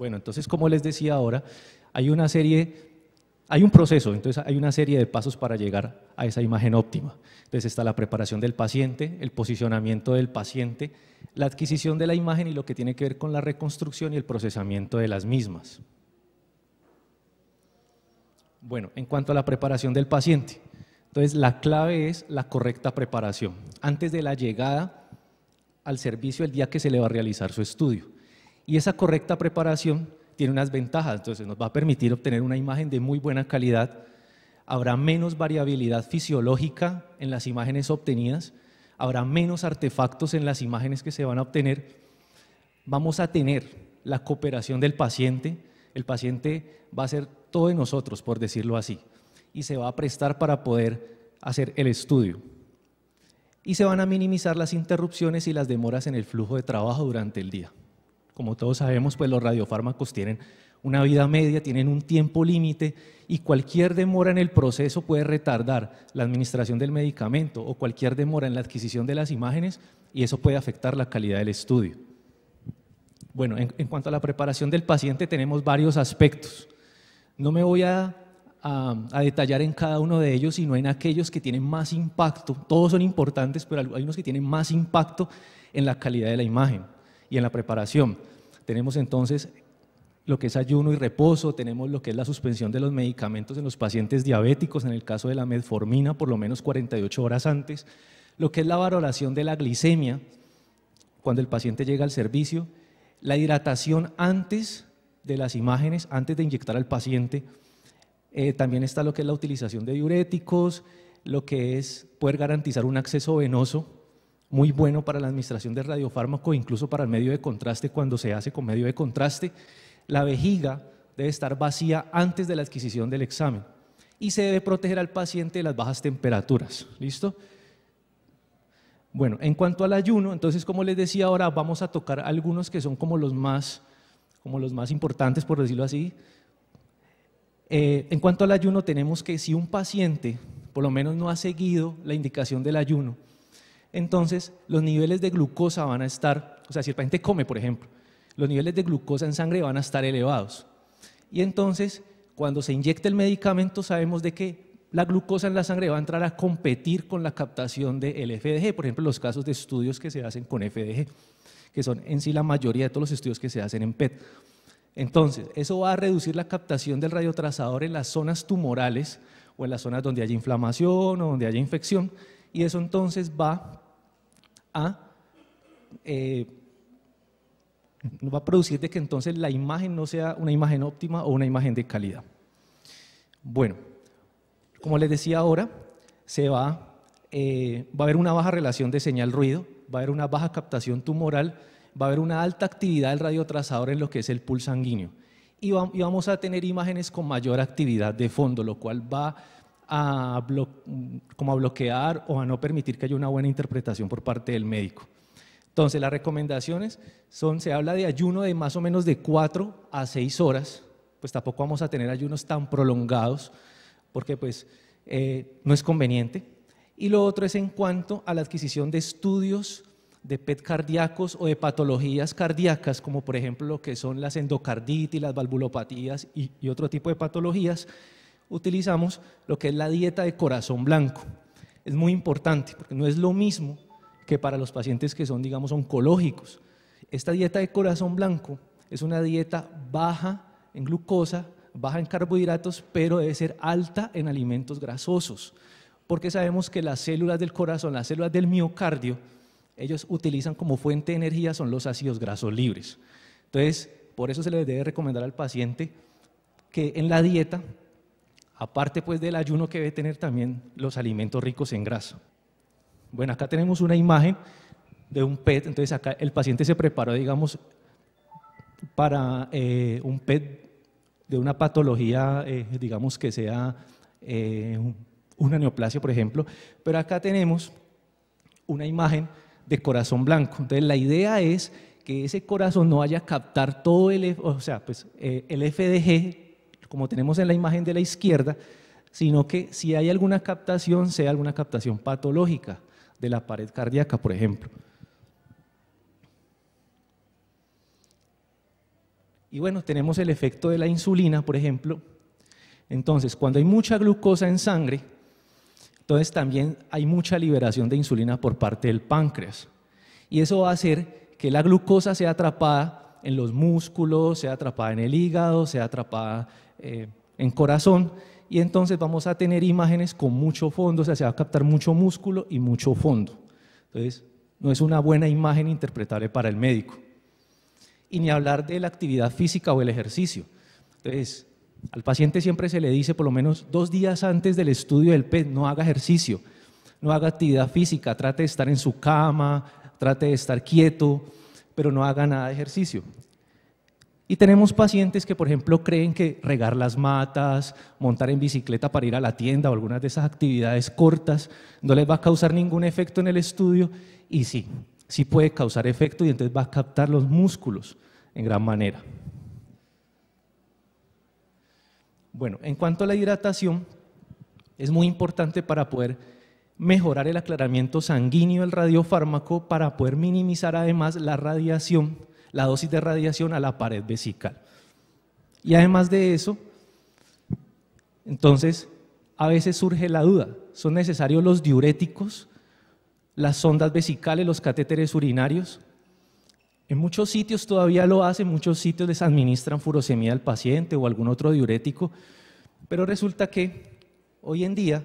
Bueno, entonces, como les decía ahora, hay una serie, hay un proceso, entonces hay una serie de pasos para llegar a esa imagen óptima. Entonces está la preparación del paciente, el posicionamiento del paciente, la adquisición de la imagen y lo que tiene que ver con la reconstrucción y el procesamiento de las mismas. Bueno, en cuanto a la preparación del paciente, entonces la clave es la correcta preparación. Antes de la llegada al servicio, el día que se le va a realizar su estudio. Y esa correcta preparación tiene unas ventajas, entonces nos va a permitir obtener una imagen de muy buena calidad, habrá menos variabilidad fisiológica en las imágenes obtenidas, habrá menos artefactos en las imágenes que se van a obtener, vamos a tener la cooperación del paciente, el paciente va a ser todo de nosotros, por decirlo así, y se va a prestar para poder hacer el estudio. Y se van a minimizar las interrupciones y las demoras en el flujo de trabajo durante el día. Como todos sabemos, pues los radiofármacos tienen una vida media, tienen un tiempo límite y cualquier demora en el proceso puede retardar la administración del medicamento o cualquier demora en la adquisición de las imágenes y eso puede afectar la calidad del estudio. Bueno, en, cuanto a la preparación del paciente tenemos varios aspectos. No me voy a detallar en cada uno de ellos, sino en aquellos que tienen más impacto. Todos son importantes, pero hay unos que tienen más impacto en la calidad de la imagen y en la preparación. Tenemos entonces lo que es ayuno y reposo, tenemos lo que es la suspensión de los medicamentos en los pacientes diabéticos, en el caso de la metformina, por lo menos 48 horas antes, lo que es la valoración de la glicemia cuando el paciente llega al servicio, la hidratación antes de las imágenes, antes de inyectar al paciente, eh, también está lo que es la utilización de diuréticos, lo que es poder garantizar un acceso venoso muy bueno para la administración de radiofármaco, incluso para el medio de contraste cuando se hace con medio de contraste. La vejiga debe estar vacía antes de la adquisición del examen y se debe proteger al paciente de las bajas temperaturas. ¿Listo? Bueno, en cuanto al ayuno, entonces como les decía ahora vamos a tocar algunos que son como los más, como los más importantes, por decirlo así. Eh, en cuanto al ayuno, tenemos que si un paciente por lo menos no ha seguido la indicación del ayuno, entonces los niveles de glucosa van a estar, o sea, si el paciente come, por ejemplo, los niveles de glucosa en sangre van a estar elevados. Y entonces, cuando se inyecta el medicamento, sabemos de que la glucosa en la sangre va a entrar a competir con la captación del FDG, por ejemplo, los casos de estudios que se hacen con FDG, que son en sí la mayoría de todos los estudios que se hacen en PET. Entonces, eso va a reducir la captación del radiotrazador en las zonas tumorales o en las zonas donde haya inflamación o donde haya infección, y eso entonces va a, eh, va a producir de que entonces la imagen no sea una imagen óptima o una imagen de calidad. Bueno, como les decía ahora, se va, eh, va a haber una baja relación de señal-ruido, va a haber una baja captación tumoral, va a haber una alta actividad del radiotrazador en lo que es el pulso sanguíneo y, vamos a tener imágenes con mayor actividad de fondo, lo cual va a, como a bloquear o a no permitir que haya una buena interpretación por parte del médico. Entonces, las recomendaciones son, se habla de ayuno de más o menos de 4 a 6 horas, pues tampoco vamos a tener ayunos tan prolongados, porque pues eh, no es conveniente. Y lo otro es en cuanto a la adquisición de estudios de PET cardíacos o de patologías cardíacas, como por ejemplo lo que son las endocarditis, las valvulopatías y otro tipo de patologías, utilizamos lo que es la dieta de corazón blanco. Es muy importante porque no es lo mismo que para los pacientes que son, digamos, oncológicos. Esta dieta de corazón blanco es una dieta baja en glucosa, baja en carbohidratos, pero debe ser alta en alimentos grasosos, porque sabemos que las células del corazón, las células del miocardio, ellos utilizan como fuente de energía son los ácidos grasos libres. Entonces, por eso se le debe recomendar al paciente que en la dieta Aparte pues del ayuno que debe tener también los alimentos ricos en grasa. Bueno, acá tenemos una imagen de un PET, entonces acá el paciente se preparó, digamos, para eh, un PET de una patología, eh, digamos que sea eh, una neoplasia, por ejemplo, pero acá tenemos una imagen de corazón blanco. Entonces la idea es que ese corazón no vaya a captar todo el, sea, pues, el FDG como tenemos en la imagen de la izquierda, sino que si hay alguna captación, sea alguna captación patológica de la pared cardíaca, por ejemplo. Y bueno, tenemos el efecto de la insulina, por ejemplo. Entonces, cuando hay mucha glucosa en sangre, entonces también hay mucha liberación de insulina por parte del páncreas. Y eso va a hacer que la glucosa sea atrapada en los músculos, sea atrapada en el hígado, sea atrapada eh, en corazón, y entonces vamos a tener imágenes con mucho fondo, o sea, se va a captar mucho músculo y mucho fondo. Entonces, no es una buena imagen interpretable para el médico. Y ni hablar de la actividad física o el ejercicio. Entonces, al paciente siempre se le dice, por lo menos dos días antes del estudio del PET, no haga ejercicio, no haga actividad física, trate de estar en su cama, trate de estar quieto, pero no haga nada de ejercicio. Y tenemos pacientes que, por ejemplo, creen que regar las matas, montar en bicicleta para ir a la tienda o algunas de esas actividades cortas no les va a causar ningún efecto en el estudio. Y sí, sí puede causar efecto y entonces va a captar los músculos en gran manera. Bueno, en cuanto a la hidratación, es muy importante para poder mejorar el aclaramiento sanguíneo del radiofármaco, para poder minimizar además la radiación la dosis de radiación a la pared vesical. Y además de eso, entonces, a veces surge la duda, ¿son necesarios los diuréticos, las sondas vesicales, los catéteres urinarios? En muchos sitios todavía lo hacen, muchos sitios les administran furosemida al paciente o algún otro diurético, pero resulta que hoy en día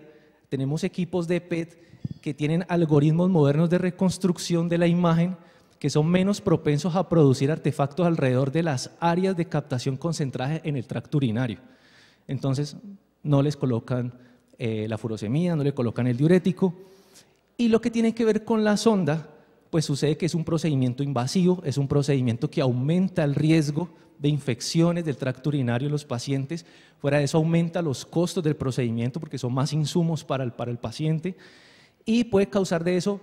tenemos equipos de PET que tienen algoritmos modernos de reconstrucción de la imagen que son menos propensos a producir artefactos alrededor de las áreas de captación concentrada en el tracto urinario. Entonces, no les colocan eh, la furosemida, no le colocan el diurético. Y lo que tiene que ver con la sonda, pues sucede que es un procedimiento invasivo, es un procedimiento que aumenta el riesgo de infecciones del tracto urinario en los pacientes. Fuera de eso, aumenta los costos del procedimiento porque son más insumos para el paciente y puede causar de eso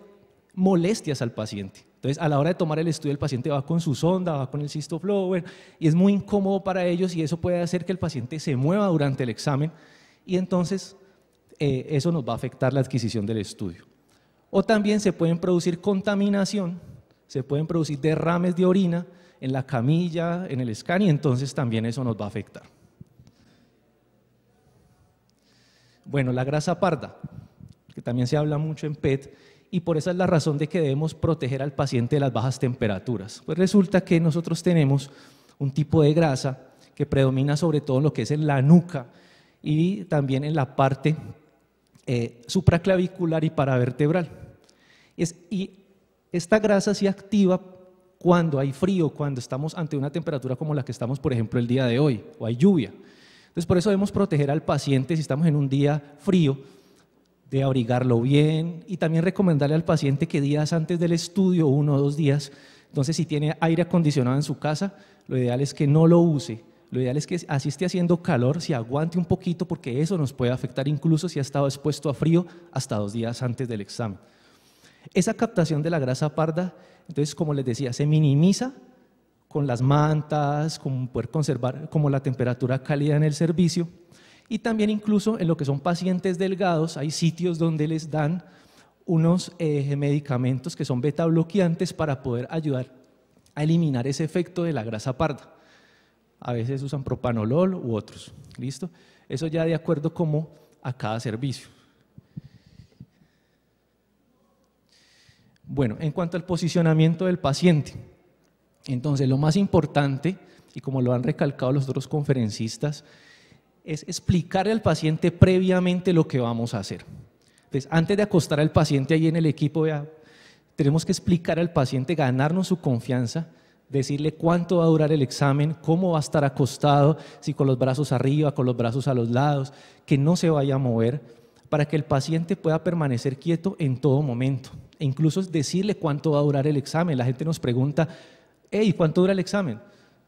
molestias al paciente. Entonces, a la hora de tomar el estudio, el paciente va con su sonda, va con el cistoflower, y es muy incómodo para ellos y eso puede hacer que el paciente se mueva durante el examen y entonces eh, eso nos va a afectar la adquisición del estudio. O también se pueden producir contaminación, se pueden producir derrames de orina en la camilla, en el escáner, y entonces también eso nos va a afectar. Bueno, la grasa parda, que también se habla mucho en PET, y por esa es la razón de que debemos proteger al paciente de las bajas temperaturas. Pues resulta que nosotros tenemos un tipo de grasa que predomina sobre todo en lo que es en la nuca y también en la parte eh, supraclavicular y paravertebral. y esta grasa se activa cuando hay frío, cuando estamos ante una temperatura como la que estamos, por ejemplo, el día de hoy, o hay lluvia. Entonces, por eso debemos proteger al paciente si estamos en un día frío, de abrigarlo bien y también recomendarle al paciente que días antes del estudio, uno o dos días, entonces si tiene aire acondicionado en su casa, lo ideal es que no lo use. Lo ideal es que así esté haciendo calor, si aguante un poquito, porque eso nos puede afectar incluso si ha estado expuesto a frío hasta dos días antes del examen. Esa captación de la grasa parda, entonces, como les decía, se minimiza con las mantas, con poder conservar como la temperatura cálida en el servicio y también incluso en lo que son pacientes delgados, hay sitios donde les dan unos eh, medicamentos que son beta bloqueantes para poder ayudar a eliminar ese efecto de la grasa parda. A veces usan propanolol u otros, ¿listo? Eso ya de acuerdo como a cada servicio. Bueno, en cuanto al posicionamiento del paciente, entonces lo más importante, y como lo han recalcado los otros conferencistas, es explicarle al paciente previamente lo que vamos a hacer. Entonces, antes de acostar al paciente ahí en el equipo, tenemos que explicar al paciente, ganarnos su confianza, decirle cuánto va a durar el examen, cómo va a estar acostado, si con los brazos arriba, con los brazos a los lados, que no se vaya a mover, para que el paciente pueda permanecer quieto en todo momento. E incluso decirle cuánto va a durar el examen. La gente nos pregunta, hey, ¿cuánto dura el examen?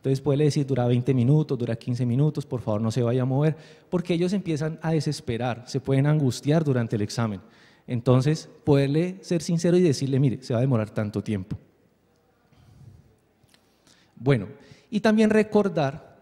Entonces puede decir, dura 20 minutos, dura 15 minutos, por favor no se vaya a mover, porque ellos empiezan a desesperar, se pueden angustiar durante el examen. Entonces, poderle ser sincero y decirle, mire, se va a demorar tanto tiempo. Bueno, y también recordar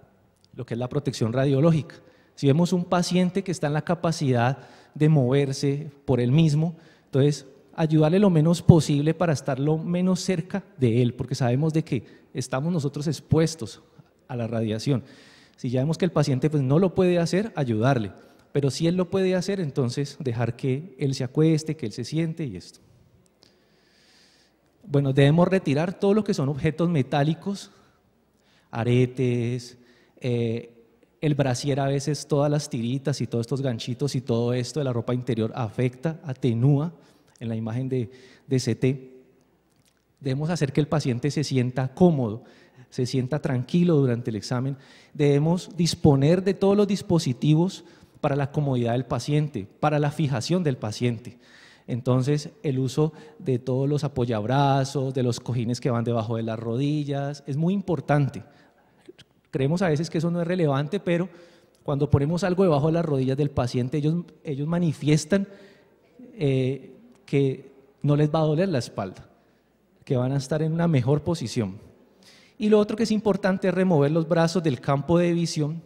lo que es la protección radiológica. Si vemos un paciente que está en la capacidad de moverse por él mismo, entonces ayudarle lo menos posible para estar lo menos cerca de él, porque sabemos de que estamos nosotros expuestos a la radiación. Si ya vemos que el paciente pues, no lo puede hacer, ayudarle. Pero si él lo puede hacer, entonces dejar que él se acueste, que él se siente y esto. Bueno, debemos retirar todo lo que son objetos metálicos, aretes, eh, el brasier a veces, todas las tiritas y todos estos ganchitos y todo esto de la ropa interior afecta, atenúa en la imagen de, CT. Debemos hacer que el paciente se sienta cómodo, se sienta tranquilo durante el examen. Debemos disponer de todos los dispositivos para la comodidad del paciente, para la fijación del paciente. Entonces, el uso de todos los apoyabrazos, de los cojines que van debajo de las rodillas, es muy importante. Creemos a veces que eso no es relevante, pero cuando ponemos algo debajo de las rodillas del paciente, ellos, ellos manifiestan eh, que no les va a doler la espalda, que van a estar en una mejor posición. Y lo otro que es importante es remover los brazos del campo de visión.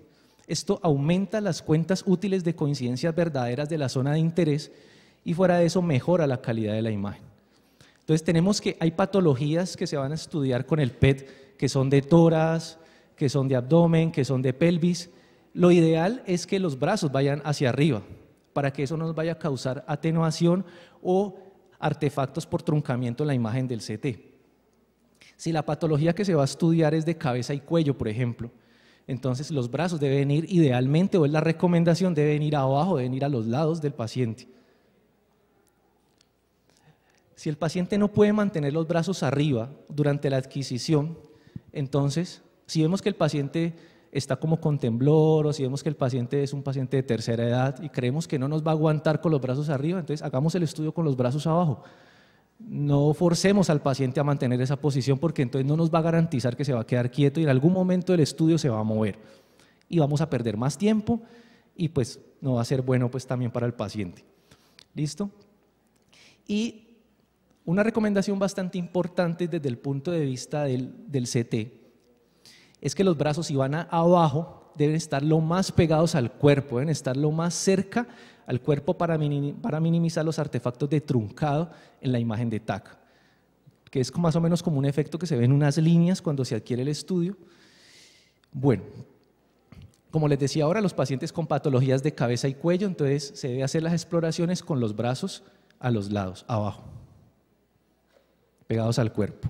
Esto aumenta las cuentas útiles de coincidencias verdaderas de la zona de interés y fuera de eso mejora la calidad de la imagen. Entonces tenemos que hay patologías que se van a estudiar con el PET que son de toras, que son de abdomen, que son de pelvis. Lo ideal es que los brazos vayan hacia arriba para que eso nos vaya a causar atenuación o artefactos por truncamiento en la imagen del CT. Si la patología que se va a estudiar es de cabeza y cuello, por ejemplo, entonces los brazos deben ir idealmente, o es la recomendación, deben ir abajo, deben ir a los lados del paciente. Si el paciente no puede mantener los brazos arriba durante la adquisición, entonces, si vemos que el paciente está como con temblor o si vemos que el paciente es un paciente de tercera edad y creemos que no nos va a aguantar con los brazos arriba, entonces hagamos el estudio con los brazos abajo. No forcemos al paciente a mantener esa posición porque entonces no nos va a garantizar que se va a quedar quieto y en algún momento el estudio se va a mover y vamos a perder más tiempo y pues no va a ser bueno pues también para el paciente. ¿Listo? Y una recomendación bastante importante desde el punto de vista del, del CT es que los brazos si van abajo deben estar lo más pegados al cuerpo, deben estar lo más cerca al cuerpo para, minimizar los artefactos de truncado en la imagen de TAC, que es más o menos como un efecto que se ve en unas líneas cuando se adquiere el estudio. Bueno, como les decía ahora, los pacientes con patologías de cabeza y cuello, entonces se debe hacer las exploraciones con los brazos a los lados, abajo, pegados al cuerpo.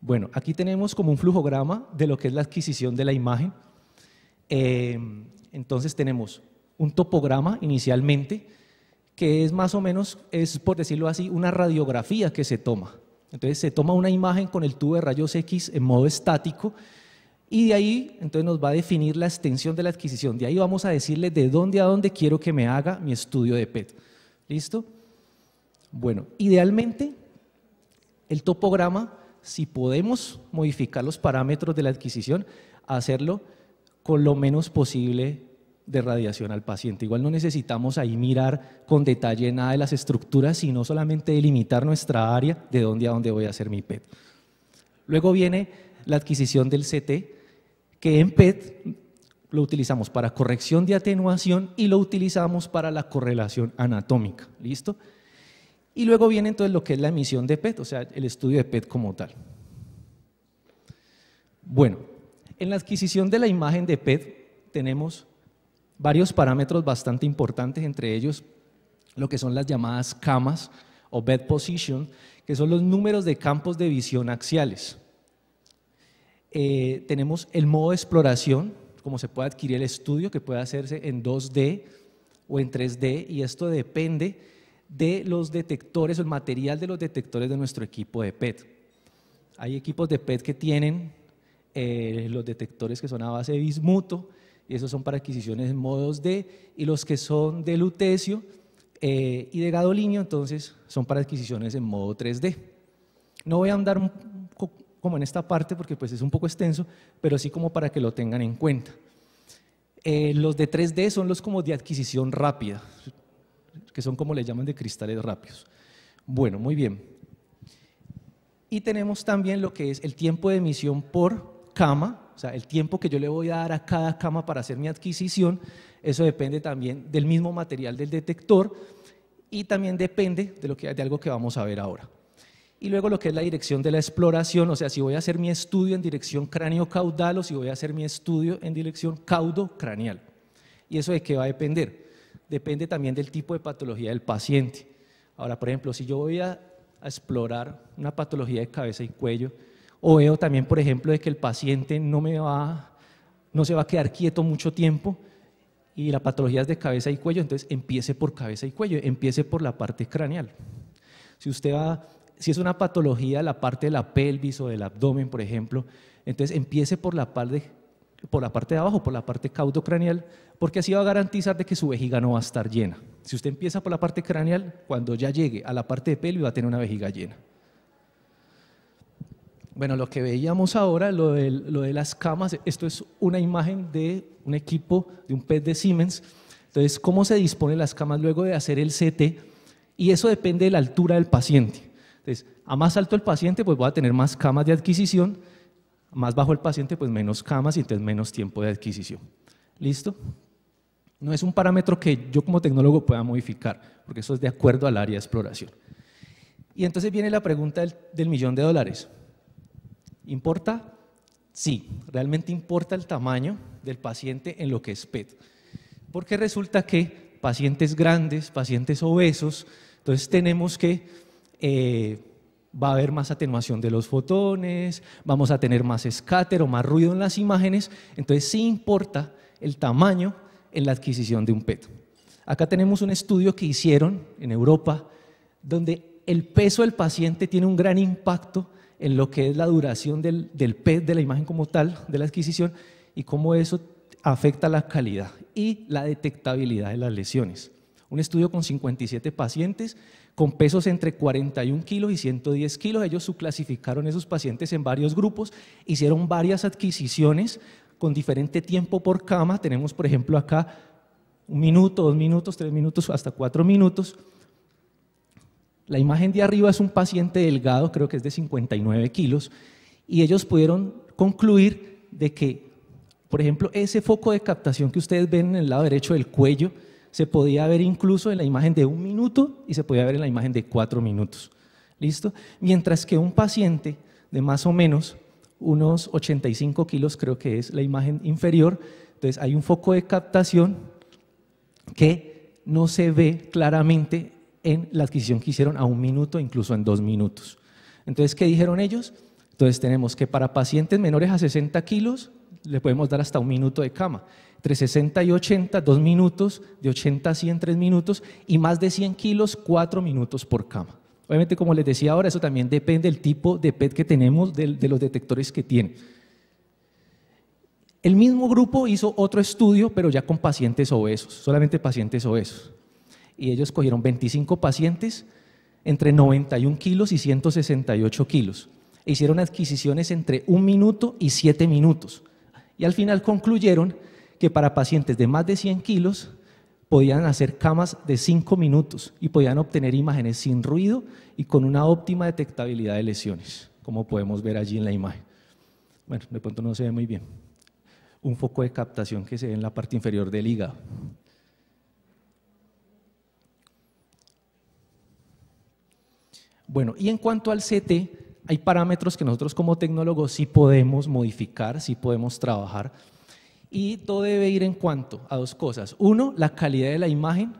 Bueno, aquí tenemos como un flujograma de lo que es la adquisición de la imagen. Eh, entonces tenemos un topograma inicialmente, que es más o menos, es por decirlo así, una radiografía que se toma. Entonces se toma una imagen con el tubo de rayos X en modo estático y de ahí entonces nos va a definir la extensión de la adquisición. De ahí vamos a decirle de dónde a dónde quiero que me haga mi estudio de PET. ¿Listo? Bueno, idealmente el topograma si podemos modificar los parámetros de la adquisición, hacerlo con lo menos posible de radiación al paciente. Igual no necesitamos ahí mirar con detalle nada de las estructuras, sino solamente delimitar nuestra área de dónde a dónde voy a hacer mi PET. Luego viene la adquisición del CT, que en PET lo utilizamos para corrección de atenuación y lo utilizamos para la correlación anatómica. ¿Listo? Y luego viene entonces lo que es la emisión de PET, o sea, el estudio de PET como tal. Bueno, en la adquisición de la imagen de PET tenemos varios parámetros bastante importantes, entre ellos lo que son las llamadas camas o bed position, que son los números de campos de visión axiales. Eh, tenemos el modo de exploración, como se puede adquirir el estudio, que puede hacerse en 2D o en 3D, y esto depende de los detectores, o el material de los detectores de nuestro equipo de PET. Hay equipos de PET que tienen eh, los detectores que son a base de bismuto, y esos son para adquisiciones en modos D, y los que son de lutecio eh, y de gadolinio, entonces son para adquisiciones en modo 3D. No voy a andar como en esta parte porque pues es un poco extenso, pero sí como para que lo tengan en cuenta. Eh, los de 3D son los como de adquisición rápida que son como le llaman de cristales rápidos. Bueno, muy bien. Y tenemos también lo que es el tiempo de emisión por cama, o sea, el tiempo que yo le voy a dar a cada cama para hacer mi adquisición, eso depende también del mismo material del detector y también depende de, lo que, de algo que vamos a ver ahora. Y luego lo que es la dirección de la exploración, o sea, si voy a hacer mi estudio en dirección cráneo-caudal o si voy a hacer mi estudio en dirección caudo-craneal. Y eso de qué va a depender depende también del tipo de patología del paciente. Ahora, por ejemplo, si yo voy a, explorar una patología de cabeza y cuello, o veo también, por ejemplo, de que el paciente no, me va, no se va a quedar quieto mucho tiempo y la patología es de cabeza y cuello, entonces empiece por cabeza y cuello, empiece por la parte craneal. Si usted va, si es una patología la parte de la pelvis o del abdomen, por ejemplo, entonces empiece por la parte por la parte de abajo, por la parte caudocranial, porque así va a garantizar de que su vejiga no va a estar llena. Si usted empieza por la parte craneal, cuando ya llegue a la parte de pelvis va a tener una vejiga llena. Bueno, lo que veíamos ahora, lo de, las camas, esto es una imagen de un equipo, de un PET de Siemens. Entonces, ¿cómo se dispone las camas luego de hacer el CT? Y eso depende de la altura del paciente. Entonces, a más alto el paciente, pues va a tener más camas de adquisición más bajo el paciente, pues menos camas y entonces menos tiempo de adquisición. ¿Listo? No es un parámetro que yo como tecnólogo pueda modificar, porque eso es de acuerdo al área de exploración. Y entonces viene la pregunta del, millón de dólares. ¿Importa? Sí, realmente importa el tamaño del paciente en lo que es PET. Porque resulta que pacientes grandes, pacientes obesos, entonces tenemos que eh, va a haber más atenuación de los fotones, vamos a tener más escáter o más ruido en las imágenes, entonces sí importa el tamaño en la adquisición de un pet Acá tenemos un estudio que hicieron en Europa donde el peso del paciente tiene un gran impacto en lo que es la duración del, del PET, de la imagen como tal, de la adquisición, y cómo eso afecta la calidad y la detectabilidad de las lesiones. Un estudio con 57 pacientes con pesos entre 41 kilos y 110 kilos. Ellos subclasificaron esos pacientes en varios grupos, hicieron varias adquisiciones con diferente tiempo por cama. Tenemos, por ejemplo, acá un minuto, dos minutos, tres minutos, hasta cuatro minutos. La imagen de arriba es un paciente delgado, creo que es de 59 kilos, y ellos pudieron concluir de que, por ejemplo, ese foco de captación que ustedes ven en el lado derecho del cuello, se podía ver incluso en la imagen de un minuto y se podía ver en la imagen de cuatro minutos. ¿Listo? Mientras que un paciente de más o menos unos 85 kilos, creo que es la imagen inferior, entonces hay un foco de captación que no se ve claramente en la adquisición que hicieron a un minuto, incluso en dos minutos. Entonces, ¿qué dijeron ellos? Entonces tenemos que para pacientes menores a 60 kilos le podemos dar hasta un minuto de cama. Entre 60 y 80, 2 minutos, de 80 a 100, tres minutos, y más de 100 kilos, 4 minutos por cama. Obviamente, como les decía ahora, eso también depende del tipo de PET que tenemos, de, de los detectores que tiene. El mismo grupo hizo otro estudio, pero ya con pacientes obesos, solamente pacientes obesos. Y ellos cogieron 25 pacientes entre 91 kilos y 168 kilos. E hicieron adquisiciones entre un minuto y siete minutos y al final concluyeron que para pacientes de más de 100 kilos podían hacer camas de 5 minutos y podían obtener imágenes sin ruido y con una óptima detectabilidad de lesiones, como podemos ver allí en la imagen. Bueno, de pronto no se ve muy bien. Un foco de captación que se ve en la parte inferior del hígado. Bueno, y en cuanto al CT, hay parámetros que nosotros como tecnólogos sí podemos modificar, sí podemos trabajar. Y todo debe ir en cuanto a dos cosas. Uno, la calidad de la imagen,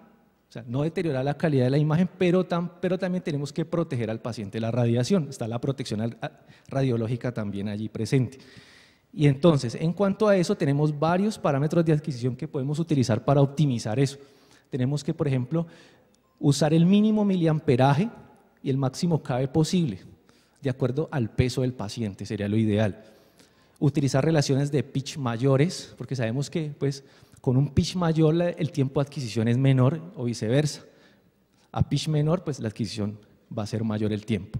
o sea, no deteriorar la calidad de la imagen, pero, también tenemos que proteger al paciente de la radiación. Está la protección radiológica también allí presente. Y entonces, en cuanto a eso, tenemos varios parámetros de adquisición que podemos utilizar para optimizar eso. Tenemos que, por ejemplo, usar el mínimo miliamperaje y el máximo cabe posible de acuerdo al peso del paciente, sería lo ideal. Utilizar relaciones de pitch mayores, porque sabemos que pues, con un pitch mayor el tiempo de adquisición es menor o viceversa. A pitch menor, pues la adquisición va a ser mayor el tiempo.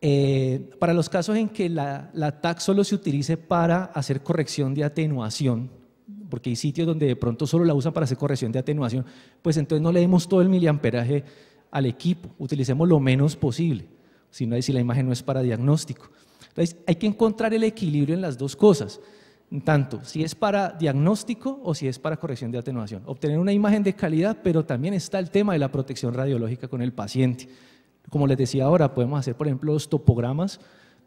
Eh, para los casos en que la, la TAC solo se utilice para hacer corrección de atenuación, porque hay sitios donde de pronto solo la usan para hacer corrección de atenuación, pues entonces no le demos todo el miliamperaje al equipo, utilicemos lo menos posible si no es si la imagen no es para diagnóstico. Entonces, hay que encontrar el equilibrio en las dos cosas, tanto si es para diagnóstico o si es para corrección de atenuación. Obtener una imagen de calidad, pero también está el tema de la protección radiológica con el paciente. Como les decía ahora, podemos hacer, por ejemplo, los topogramas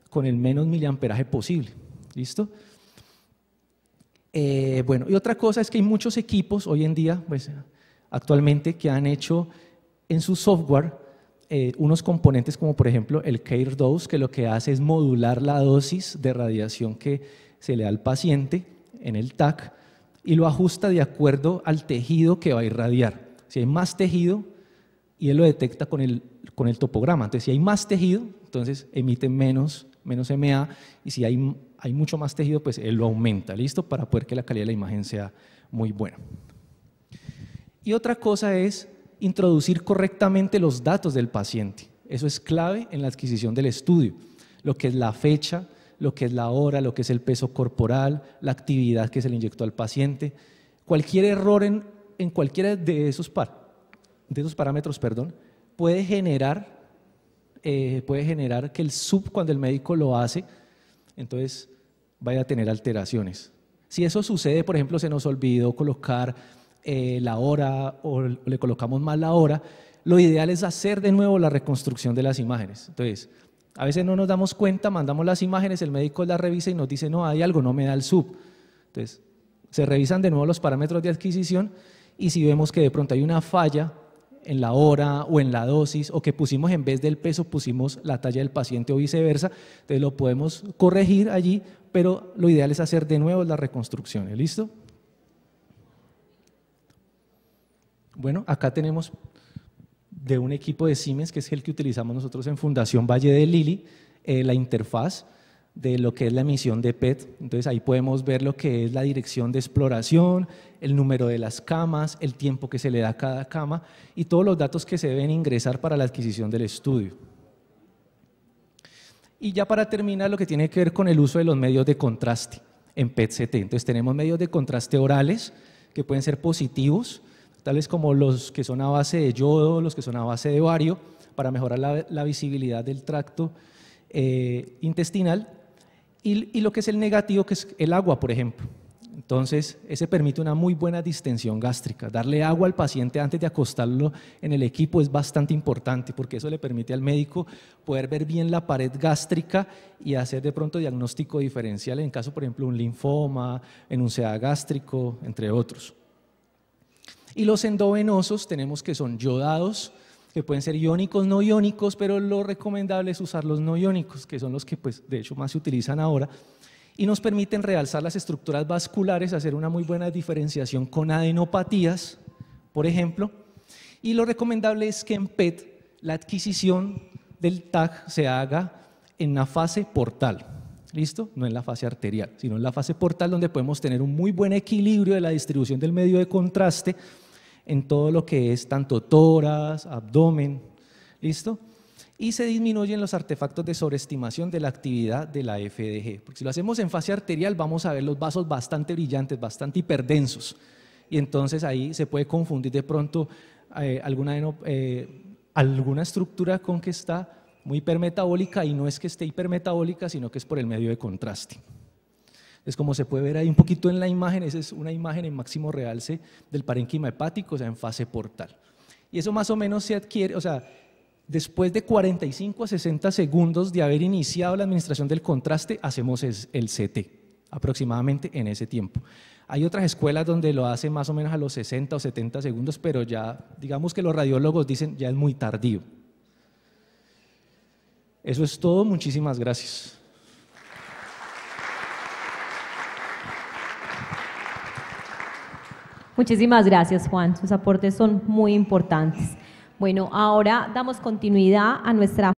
con el menos miliamperaje posible. ¿Listo? Eh, bueno, y otra cosa es que hay muchos equipos hoy en día, pues, actualmente, que han hecho en su software eh, unos componentes como por ejemplo el CARE dose, que lo que hace es modular la dosis de radiación que se le da al paciente en el TAC y lo ajusta de acuerdo al tejido que va a irradiar. Si hay más tejido, y él lo detecta con el, con el topograma. Entonces, si hay más tejido, entonces emite menos, menos MA, y si hay, hay mucho más tejido, pues él lo aumenta, ¿listo? Para poder que la calidad de la imagen sea muy buena. Y otra cosa es introducir correctamente los datos del paciente. Eso es clave en la adquisición del estudio, lo que es la fecha, lo que es la hora, lo que es el peso corporal, la actividad que se le inyectó al paciente. Cualquier error en, cualquiera de esos, par, de esos parámetros perdón, puede, generar, eh, puede generar que el sub, cuando el médico lo hace, entonces vaya a tener alteraciones. Si eso sucede, por ejemplo, se nos olvidó colocar eh, la hora o le colocamos mal la hora, lo ideal es hacer de nuevo la reconstrucción de las imágenes. Entonces, a veces no nos damos cuenta, mandamos las imágenes, el médico las revisa y nos dice, no, hay algo, no me da el sub. Entonces, se revisan de nuevo los parámetros de adquisición y si vemos que de pronto hay una falla en la hora o en la dosis o que pusimos en vez del peso, pusimos la talla del paciente o viceversa, entonces lo podemos corregir allí, pero lo ideal es hacer de nuevo las reconstrucciones, ¿listo? Bueno, acá tenemos de un equipo de Siemens, que es el que utilizamos nosotros en Fundación Valle de Lili, eh, la interfaz de lo que es la emisión de PET. Entonces ahí podemos ver lo que es la dirección de exploración, el número de las camas, el tiempo que se le da a cada cama y todos los datos que se deben ingresar para la adquisición del estudio. Y ya para terminar, lo que tiene que ver con el uso de los medios de contraste en PET-CT. E Entonces tenemos medios de contraste orales que pueden ser positivos, tales como los que son a base de yodo, los que son a base de bario, para mejorar la, visibilidad del tracto eh, intestinal, y, lo que es el negativo, que es el agua, por ejemplo. Entonces, ese permite una muy buena distensión gástrica. Darle agua al paciente antes de acostarlo en el equipo es bastante importante porque eso le permite al médico poder ver bien la pared gástrica y hacer de pronto diagnóstico diferencial en caso, por ejemplo, un linfoma, en enunciada gástrico, entre otros. Y los endovenosos tenemos que son yodados, que pueden ser iónicos, no iónicos, pero lo recomendable es usar los no iónicos, que son los que pues, de hecho más se utilizan ahora, y nos permiten realzar las estructuras vasculares, hacer una muy buena diferenciación con adenopatías, por ejemplo, y lo recomendable es que en PET la adquisición del TAG se haga en la fase portal. ¿Listo? No en la fase arterial, sino en la fase portal donde podemos tener un muy buen equilibrio de la distribución del medio de contraste en todo lo que es tanto toras, abdomen, ¿listo? Y se disminuyen los artefactos de sobreestimación de la actividad de la FDG. Porque si lo hacemos en fase arterial vamos a ver los vasos bastante brillantes, bastante hiperdensos. Y entonces ahí se puede confundir de pronto eh, alguna, eh, alguna estructura con que está muy hipermetabólica y no es que esté hipermetabólica, sino que es por el medio de contraste. Es como se puede ver ahí un poquito en la imagen, esa es una imagen en máximo realce del parénquima hepático, o sea, en fase portal. Y eso más o menos se adquiere, o sea, después de 45 a 60 segundos de haber iniciado la administración del contraste, hacemos el CT, aproximadamente en ese tiempo. Hay otras escuelas donde lo hacen más o menos a los 60 o 70 segundos, pero ya, digamos que los radiólogos dicen, ya es muy tardío. Eso es todo, muchísimas gracias. Muchísimas gracias, Juan. Sus aportes son muy importantes. Bueno, ahora damos continuidad a nuestra...